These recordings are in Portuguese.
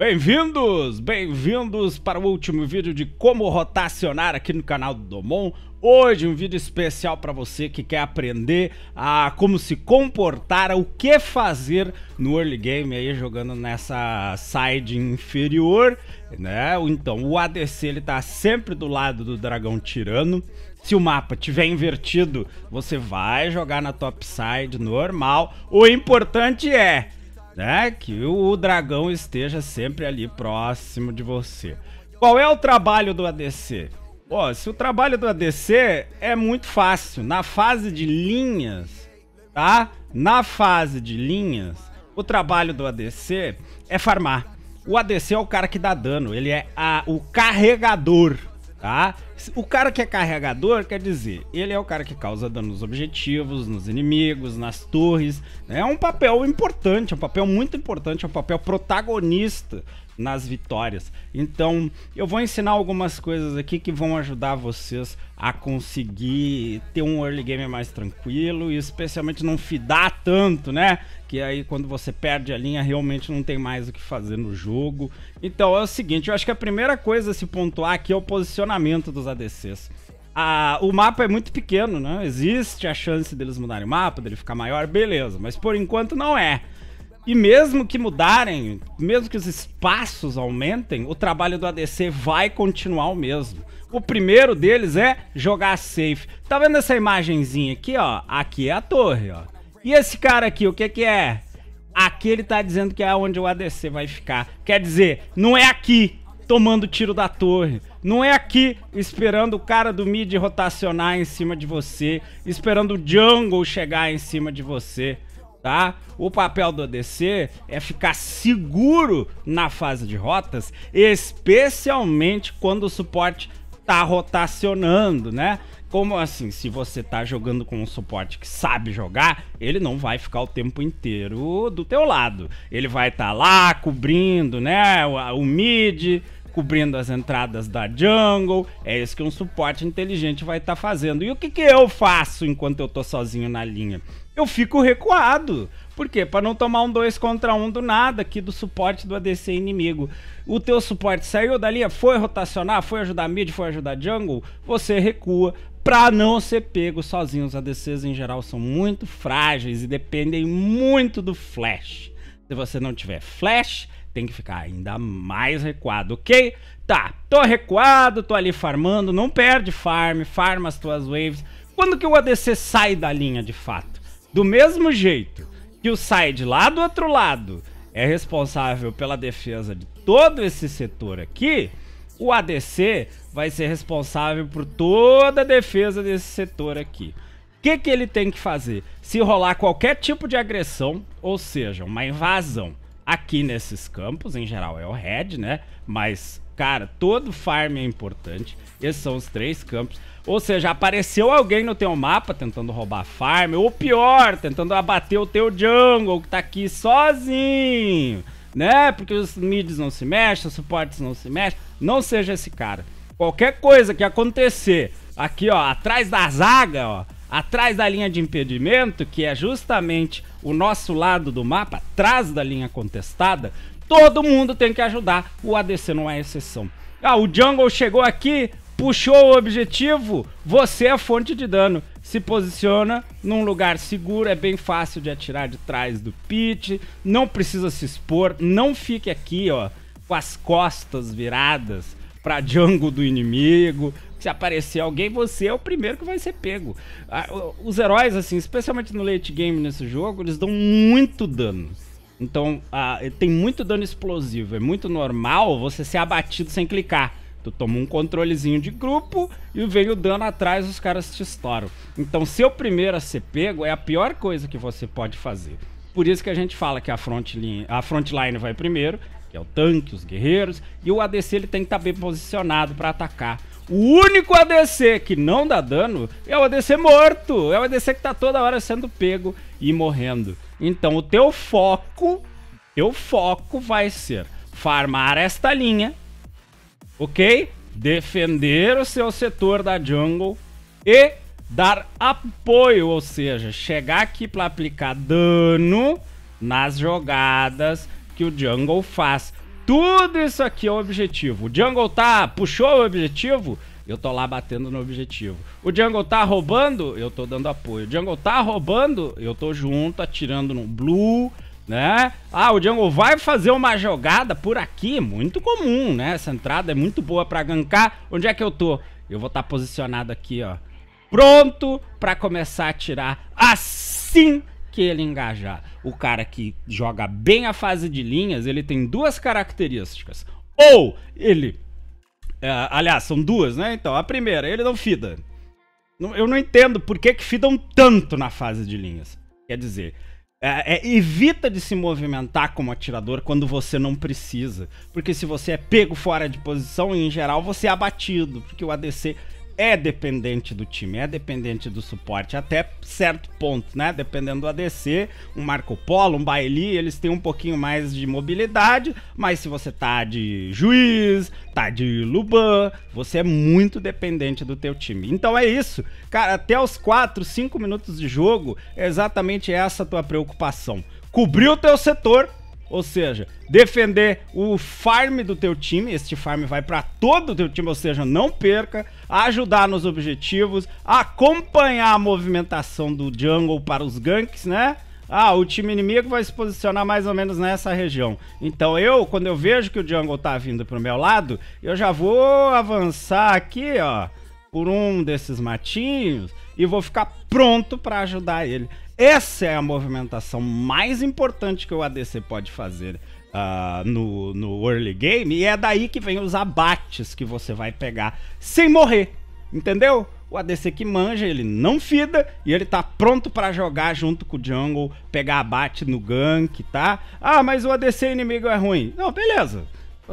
Bem-vindos, bem-vindos para o último vídeo de como rotacionar aqui no canal do Domon. Hoje um vídeo especial para você que quer aprender a como se comportar, o que fazer no early game aí jogando nessa side inferior, né? Então, o ADC ele tá sempre do lado do dragão tirano. Se o mapa tiver invertido, você vai jogar na top side normal. O importante é né? Que o dragão esteja sempre ali próximo de você. Qual é o trabalho do ADC? Pô, se o trabalho do ADC é muito fácil, na fase de linhas, tá? Na fase de linhas, o trabalho do ADC é farmar. O ADC é o cara que dá dano, ele é a, o carregador tá? O cara que é carregador, quer dizer, ele é o cara que causa dano nos objetivos, nos inimigos, nas torres. Né? É um papel importante, é um papel muito importante, é um papel protagonista nas vitórias. Então, eu vou ensinar algumas coisas aqui que vão ajudar vocês a conseguir ter um early game mais tranquilo e especialmente não fidar tanto, né? Que aí quando você perde a linha realmente não tem mais o que fazer no jogo. Então é o seguinte, eu acho que a primeira coisa a se pontuar aqui é o posicionamento dos ADCs. Ah, o mapa é muito pequeno, né? Existe a chance deles mudarem o mapa, dele ficar maior, beleza, mas por enquanto não é. E mesmo que mudarem, mesmo que os espaços aumentem, o trabalho do ADC vai continuar o mesmo. O primeiro deles é jogar safe. Tá vendo essa imagenzinha aqui, ó? Aqui é a torre, ó. E esse cara aqui, o que que é? Aqui ele tá dizendo que é onde o ADC vai ficar. Quer dizer, não é aqui tomando tiro da torre. Não é aqui esperando o cara do mid rotacionar em cima de você, esperando o jungle chegar em cima de você, tá? O papel do ADC é ficar seguro na fase de rotas, especialmente quando o suporte tá rotacionando, né? Como assim, se você tá jogando com um suporte que sabe jogar, ele não vai ficar o tempo inteiro do teu lado. Ele vai estar tá lá cobrindo, né, o, o mid, cobrindo as entradas da jungle. É isso que um suporte inteligente vai estar tá fazendo. E o que, que eu faço enquanto eu tô sozinho na linha? Eu fico recuado. Por quê? Para não tomar um 2 contra 1 um do nada aqui do suporte do ADC inimigo. O teu suporte saiu da linha, foi rotacionar, foi ajudar mid, foi ajudar jungle, você recua para não ser pego sozinho. Os ADCs em geral são muito frágeis e dependem muito do flash. Se você não tiver flash, tem que ficar ainda mais recuado, ok? Tá, tô recuado, tô ali farmando, não perde farm, farma as tuas waves. Quando que o ADC sai da linha de fato? Do mesmo jeito que o side lá do outro lado é responsável pela defesa de todo esse setor aqui, o ADC vai ser responsável por toda a defesa desse setor aqui. O que, que ele tem que fazer? Se rolar qualquer tipo de agressão, ou seja, uma invasão aqui nesses campos, em geral é o red, né? Mas, cara, todo farm é importante. Esses são os três campos. Ou seja, apareceu alguém no teu mapa tentando roubar a farm, ou pior, tentando abater o teu jungle que tá aqui sozinho, né? Porque os mids não se mexem, os suportes não se mexem. Não seja esse cara. Qualquer coisa que acontecer aqui, ó, atrás da zaga, ó, atrás da linha de impedimento, que é justamente o nosso lado do mapa, atrás da linha contestada, todo mundo tem que ajudar. O ADC não é exceção. Ah, o jungle chegou aqui, puxou o objetivo, você é a fonte de dano. Se posiciona num lugar seguro, é bem fácil de atirar de trás do pit, não precisa se expor, não fique aqui, ó, com as costas viradas pra jungle do inimigo. Se aparecer alguém, você é o primeiro que vai ser pego. Ah, os heróis, assim, especialmente no late game nesse jogo, eles dão muito dano. Então, uh, tem muito dano explosivo. É muito normal você ser abatido sem clicar. Tu toma um controlezinho de grupo e vem o dano atrás, os caras te estouram. Então, ser o primeiro a ser pego é a pior coisa que você pode fazer. Por isso que a gente fala que a frontline, a frontline vai primeiro, que é o tanque, os guerreiros, e o ADC ele tem que estar tá bem posicionado para atacar. O único ADC que não dá dano é o ADC morto, é o ADC que tá toda hora sendo pego e morrendo. Então, o teu foco, teu foco vai ser farmar esta linha ok? Defender o seu setor da jungle e dar apoio, ou seja, chegar aqui para aplicar dano nas jogadas que o jungle faz. Tudo isso aqui é o objetivo. O jungle tá puxou o objetivo, eu tô lá batendo no objetivo. O jungle tá roubando, eu tô dando apoio. O jungle tá roubando, eu tô junto, atirando no blue, né? Ah, o Django vai fazer uma jogada por aqui, muito comum, né? Essa entrada é muito boa pra gankar. Onde é que eu tô? Eu vou estar tá posicionado aqui, ó. Pronto pra começar a tirar assim que ele engajar. O cara que joga bem a fase de linhas, ele tem duas características. Ou ele... É, aliás, são duas, né? Então, a primeira, ele não fida. Eu não entendo por que que fidam tanto na fase de linhas. Quer dizer, é, é, evita de se movimentar como atirador quando você não precisa. Porque se você é pego fora de posição, em geral você é abatido. Porque o ADC é dependente do time, é dependente do suporte, até certo ponto, né? Dependendo do ADC, um Marco Polo, um Bailey, eles têm um pouquinho mais de mobilidade, mas se você tá de juiz, tá de Luban, você é muito dependente do teu time. Então é isso, cara, até os 4, 5 minutos de jogo, é exatamente essa tua preocupação. Cobrir o teu setor, ou seja, defender o farm do teu time, este farm vai para todo o teu time, ou seja, não perca, ajudar nos objetivos, acompanhar a movimentação do jungle para os ganks, né? Ah, o time inimigo vai se posicionar mais ou menos nessa região. Então eu, quando eu vejo que o jungle tá vindo pro meu lado, eu já vou avançar aqui, ó, por um desses matinhos e vou ficar pronto para ajudar ele. Essa é a movimentação mais importante que o ADC pode fazer uh, no, no early game, e é daí que vem os abates que você vai pegar sem morrer, entendeu? O ADC que manja, ele não fida e ele tá pronto para jogar junto com o jungle, pegar abate no gank, tá? Ah, mas o ADC inimigo é ruim. Não, beleza.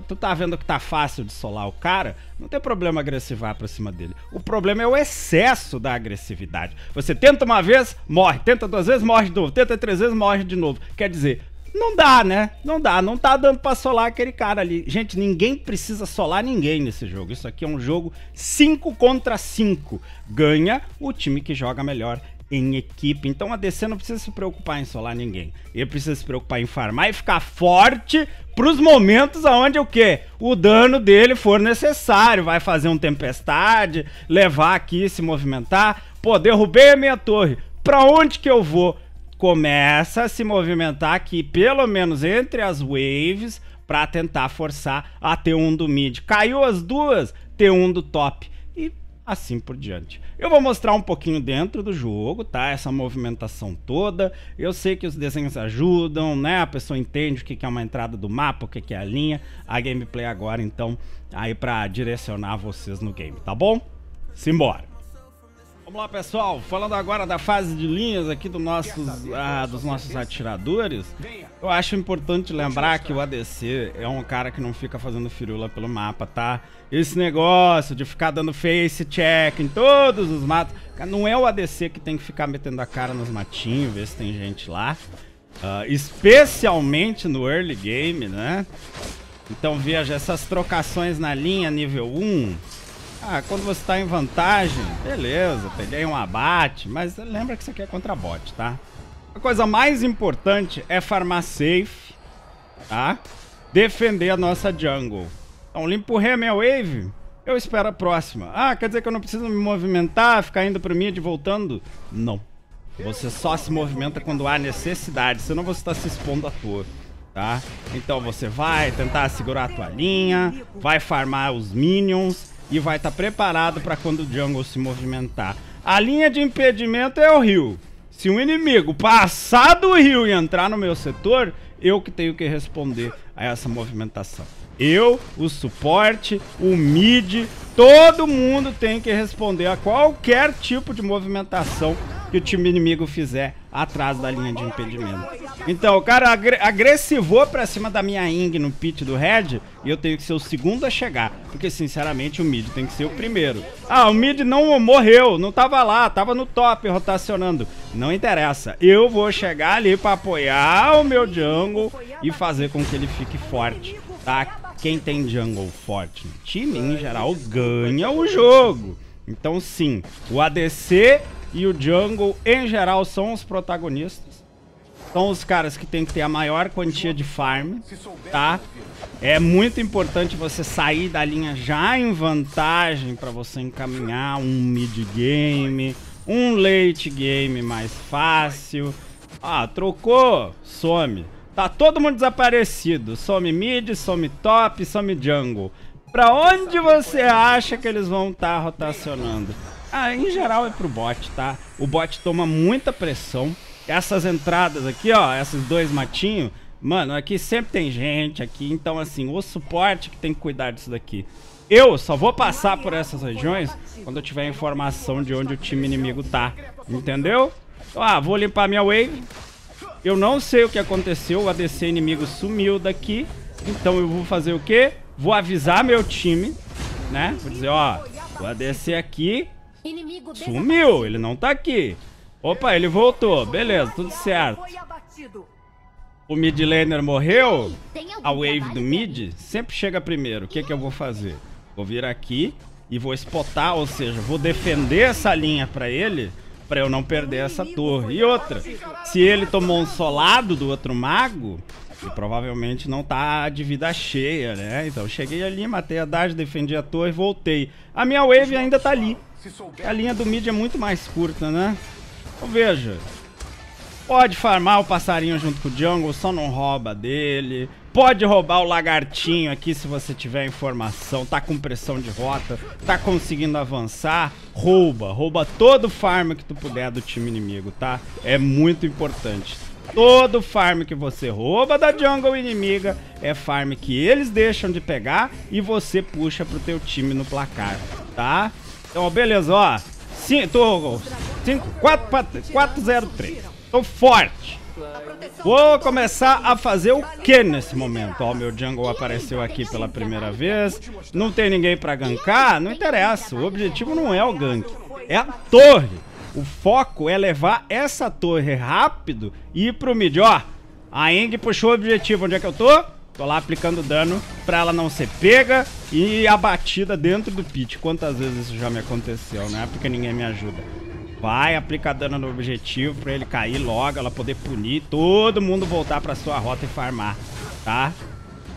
Tu tá vendo que tá fácil de solar o cara, não tem problema agressivar pra cima dele. O problema é o excesso da agressividade. Você tenta uma vez, morre. Tenta duas vezes, morre de novo. Tenta três vezes, morre de novo. Quer dizer, não dá, né? Não dá, não tá dando pra solar aquele cara ali. Gente, ninguém precisa solar ninguém nesse jogo. Isso aqui é um jogo 5 contra 5. Ganha o time que joga melhor em equipe. Então a DC não precisa se preocupar em solar ninguém. Ele precisa se preocupar em farmar e ficar forte pros momentos aonde o quê? O dano dele for necessário. Vai fazer um tempestade, levar aqui, se movimentar. Pô, derrubei a minha torre. Pra onde que eu vou? Começa a se movimentar aqui, pelo menos entre as waves, para tentar forçar a T1 do mid. Caiu as duas, T1 do top. E assim por diante. Eu vou mostrar um pouquinho dentro do jogo, tá? Essa movimentação toda. Eu sei que os desenhos ajudam, né? A pessoa entende o que é uma entrada do mapa, o que é a linha. A gameplay agora, então, aí pra direcionar vocês no game, tá bom? Simbora! Vamos lá, pessoal. Falando agora da fase de linhas aqui do nossos, ah, dos nossos atiradores, eu acho importante lembrar que o ADC é um cara que não fica fazendo firula pelo mapa, tá? Esse negócio de ficar dando face check em todos os matos, não é o ADC que tem que ficar metendo a cara nos matinhos, ver se tem gente lá. Uh, especialmente no early game, né? Então veja, essas trocações na linha nível 1 ah, quando você tá em vantagem, beleza, peguei um abate, mas lembra que isso aqui é contra bot, tá? A coisa mais importante é farmar safe, tá? Defender a nossa jungle. Então limpo a minha wave, eu espero a próxima. Ah, quer dizer que eu não preciso me movimentar, ficar indo pro mid e voltando? Não. Você só se movimenta quando há necessidade, senão você está se expondo à toa, tá? Então você vai tentar segurar a tua linha, vai farmar os minions, e vai estar tá preparado para quando o jungle se movimentar. A linha de impedimento é o rio. Se um inimigo passar do rio e entrar no meu setor, eu que tenho que responder a essa movimentação. Eu, o suporte, o mid, todo mundo tem que responder a qualquer tipo de movimentação que o time inimigo fizer atrás da linha de impedimento. Então, o cara agre agressivou pra cima da minha Ing no pit do Red e eu tenho que ser o segundo a chegar. Porque, sinceramente, o mid tem que ser o primeiro. Ah, o mid não morreu, não tava lá, tava no top rotacionando. Não interessa, eu vou chegar ali pra apoiar o meu jungle e fazer com que ele fique forte, tá? Quem tem jungle forte no time, em geral, ganha o jogo. Então, sim, o ADC e o Jungle, em geral, são os protagonistas. São os caras que tem que ter a maior quantia de farm, tá? É muito importante você sair da linha já em vantagem para você encaminhar um mid game, um late game mais fácil. Ah, trocou, some. Tá todo mundo desaparecido. Some mid, some top, some jungle. Pra onde você acha que eles vão estar tá rotacionando? ah, em geral é pro bot, tá? O bot toma muita pressão. Essas entradas aqui, ó, esses dois matinhos, mano, aqui sempre tem gente aqui, então assim, o suporte que tem que cuidar disso daqui. Eu só vou passar por essas regiões quando eu tiver informação de onde o time inimigo tá, entendeu? Então, ah, vou limpar minha wave. Eu não sei o que aconteceu, o ADC inimigo sumiu daqui, então eu vou fazer o quê? Vou avisar meu time, né? Vou dizer, ó, o ADC aqui Sumiu, ele não tá aqui. Opa, ele voltou. Beleza, tudo certo. O mid laner morreu. A wave do mid sempre chega primeiro. O que, que eu vou fazer? Vou vir aqui e vou spotar, ou seja, vou defender essa linha pra ele pra eu não perder essa torre. E outra, se ele tomou um solado do outro mago, ele provavelmente não tá de vida cheia, né? Então cheguei ali, matei a dash, defendi a torre, voltei. A minha wave ainda tá ali. A linha do mid é muito mais curta, né? Então veja. Pode farmar o passarinho junto com o jungle, só não rouba dele. Pode roubar o lagartinho aqui se você tiver informação. Tá com pressão de rota, tá conseguindo avançar. Rouba, rouba todo farm que tu puder do time inimigo, tá? É muito importante. Todo farm que você rouba da jungle inimiga é farm que eles deixam de pegar e você puxa pro teu time no placar, tá? Então, beleza, ó. Cinco, tô, cinco, quatro, quatro, zero, três. Tô forte. Vou começar a fazer o que nesse momento? Ó, meu jungle apareceu aqui pela primeira vez. Não tem ninguém pra gankar? Não interessa. O objetivo não é o gank. É a torre. O foco é levar essa torre rápido e ir pro mid. Ó, a Eng puxou o objetivo. Onde é que eu tô? Tô lá aplicando dano pra ela não ser pega e abatida dentro do pit. Quantas vezes isso já me aconteceu, né? Porque ninguém me ajuda. Vai, aplicar dano no objetivo pra ele cair logo, ela poder punir, todo mundo voltar pra sua rota e farmar, tá?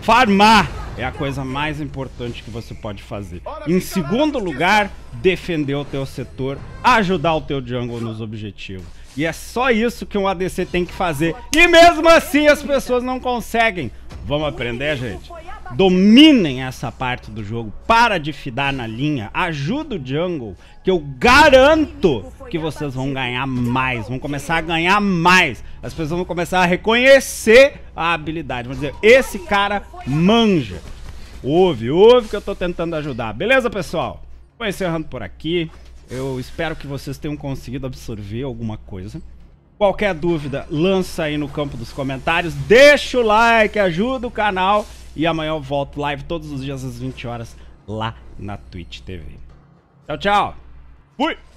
Farmar é a coisa mais importante que você pode fazer. Em segundo lugar, defender o teu setor, ajudar o teu jungle nos objetivos. E é só isso que um ADC tem que fazer. E mesmo assim as pessoas não conseguem. Vamos aprender, gente? Dominem essa parte do jogo. Para de fidar na linha. Ajuda o jungle. Que eu garanto que vocês vão ganhar então, mais. Vão começar a ganhar mais. As pessoas vão começar a reconhecer a habilidade. Vão dizer, esse cara manja. Ouve, ouve que eu tô tentando ajudar. Beleza, pessoal? Vou encerrando por aqui. Eu espero que vocês tenham conseguido absorver alguma coisa. Qualquer dúvida, lança aí no campo dos comentários, deixa o like, ajuda o canal e amanhã eu volto live todos os dias às 20 horas lá na Twitch TV. Tchau, tchau. Fui!